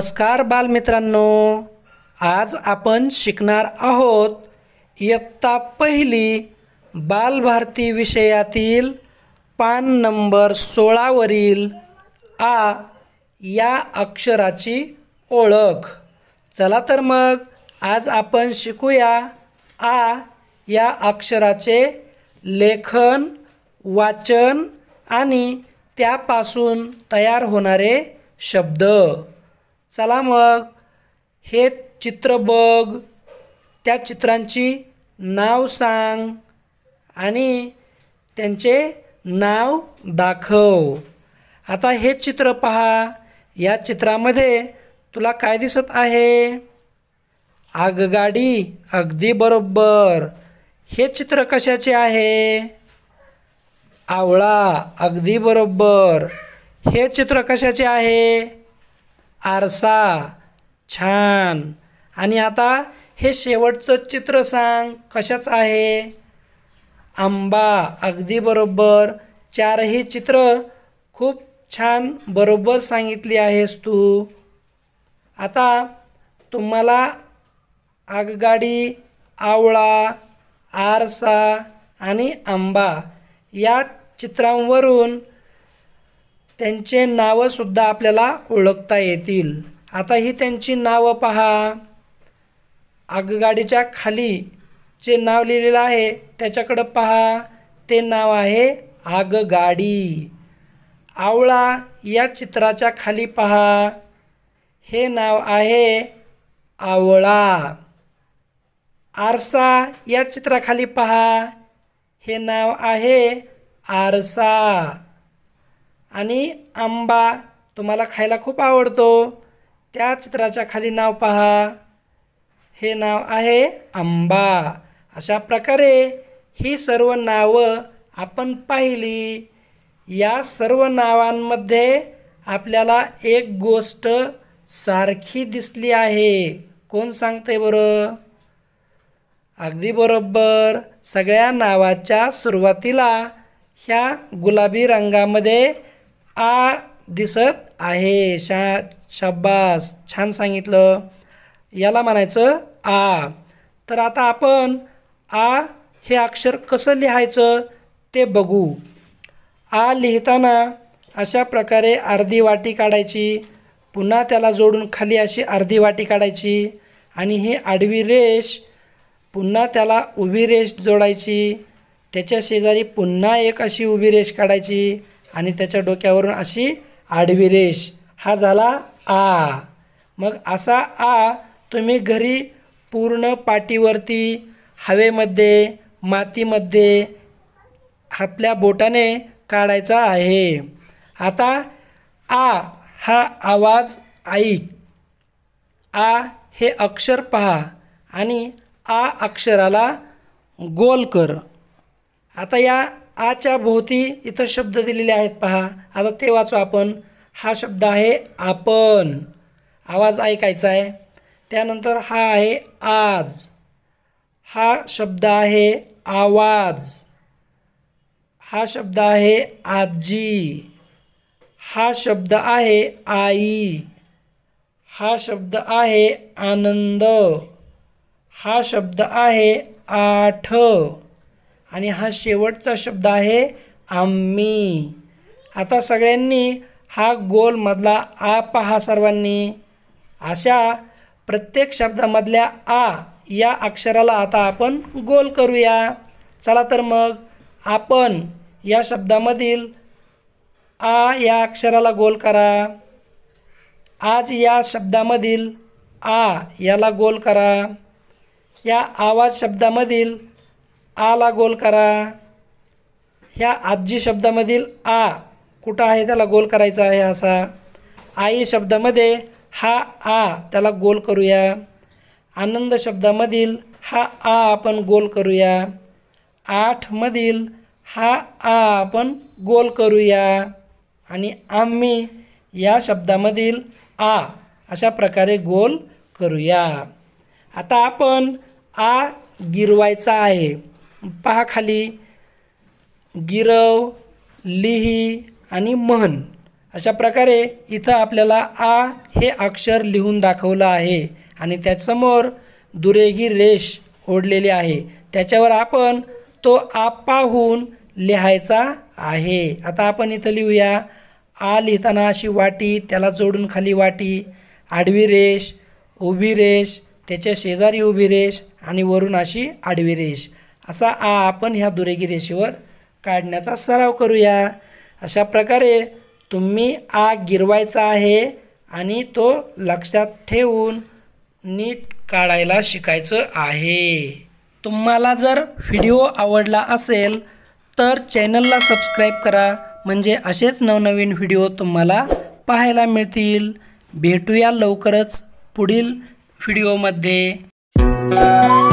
नमस्कार बालमित्रांनो आज आपण शिकणार आहोत इयत्ता पहिली बालभारती विषयातील पान नंबर सोळावरील आ या अक्षराची ओळख चला तर मग आज आपण शिकूया आ या अक्षराचे लेखन वाचन आणि त्यापासून तयार होणारे शब्द चला मग हे चित्र बघ त्या चित्रांची नाव सांग आणि त्यांचे नाव दाखव आता हे चित्र पहा या चित्रामध्ये तुला काय दिसत आहे आगगाडी अगदी बरोबर हे चित्र कशाचे आहे आवळा अगदी बरोबर हे चित्र कशाचे आहे आरसा छान आणि आता हे शेवटचं चित्र सांग कशाच आहे आंबा अगदी बरोबर चारही चित्र खूप छान बरोबर सांगितली आहेस तू आता तुम्हाला आगगाडी आवळा आरसा आणि आंबा या चित्रांवरून त्यांचे नावंसुद्धा आपल्याला ओळखता येतील आता ही त्यांची नावं पहा आगगाडीच्या खाली जे नाव लिहिलेलं आहे त्याच्याकडं पहा ते नाव आहे आगगाडी आवळा या चित्राच्या खाली पहा हे नाव आहे आवळा आरसा या चित्राखाली पहा हे नाव आहे आरसा आणि आंबा तुम्हाला खायला खूप आवडतो त्या चित्राच्या खाली नाव पहा हे नाव आहे आंबा अशा प्रकारे ही सर्व नावं आपण पाहिली या सर्व नावांमध्ये आपल्याला एक गोष्ट सारखी दिसली आहे कोण सांगते बरं अगदी बरोबर सगळ्या नावाच्या सुरुवातीला ह्या गुलाबी रंगामध्ये आ दिसत आहे शा शब्बास छान सांगितलं याला म्हणायचं आ तर आता आपण आ हे अक्षर कसं लिहायचं ते बघू आ लिहिताना अशा प्रकारे अर्धी वाटी काढायची पुन्हा त्याला जोडून खाली अशी अर्धी वाटी काढायची आणि ही आडवी रेष पुन्हा त्याला उभी रेष जोडायची त्याच्या शेजारी पुन्हा एक अशी उभी रेष काढायची आणि त्याच्या डोक्यावरून अशी आडवी रेष हा झाला आ मग असा आ तुम्ही घरी पूर्ण पाटीवरती हवेमध्ये मातीमध्ये आपल्या बोटाने काढायचा आहे आता आ हा आवाज आई आ हे अक्षर पहा आणि आ अक्षराला गोल कर आता या आच्या भोवती इथं शब्द दिलेले आहेत पहा आता ते वाचू आपण हा शब्द आहे आपण आवाज ऐकायचा आहे त्यानंतर हा आहे आज हा शब्द आहे आवाज हा शब्द आहे आजी हा शब्द आहे आई हा शब्द आहे आनंद हा शब्द आहे आठ आणि हा शेवटचा शब्द आहे आम्ही आता सगळ्यांनी हा गोल मधला आ पहा सर्वांनी अशा प्रत्येक शब्दामधल्या आ या अक्षराला आता आपण गोल करूया चला तर मग आपण या शब्दामधील आ या अक्षराला गोल करा आज या शब्दामधील आ याला गोल करा या आवाज शब्दामधील आला गोल करा ह्या आजी शब्दामधील आ कुठं आहे त्याला गोल करायचा आहे असा आई शब्दामध्ये हा आ त्याला गोल करूया आनंद शब्दामधील हा आ आपण गोल करूया आठमधील हा आ आपण गोल करूया आणि आम्ही या शब्दामधील आ अशा प्रकारे गोल करूया आता आपण आ गिरवायचा आहे पहा खाली गिरव लिही आणि महन अशा प्रकारे इथं आपल्याला आ हे अक्षर लिहून दाखवलं आहे आणि त्यासमोर दुरेगी रेष ओढलेली आहे त्याच्यावर आपण तो आ पाहून लिहायचा आहे आता आपण इथं लिहूया आ लिहिताना अशी वाटी त्याला जोडून खाली वाटी आडवी रेष उभी रेष त्याच्या शेजारी उभी रेष आणि वरून अशी आडवी रेष असा आ आपण ह्या दुरेगी रेषेवर काढण्याचा सराव करूया अशा प्रकारे तुम्ही आ गिरवायचा आहे आणि तो लक्षात ठेवून नीट काढायला शिकायचं आहे तुम्हाला जर व्हिडिओ आवडला असेल तर चॅनलला सबस्क्राईब करा म्हणजे असेच नवनवीन व्हिडिओ तुम्हाला पाहायला मिळतील भेटूया लवकरच पुढील व्हिडिओमध्ये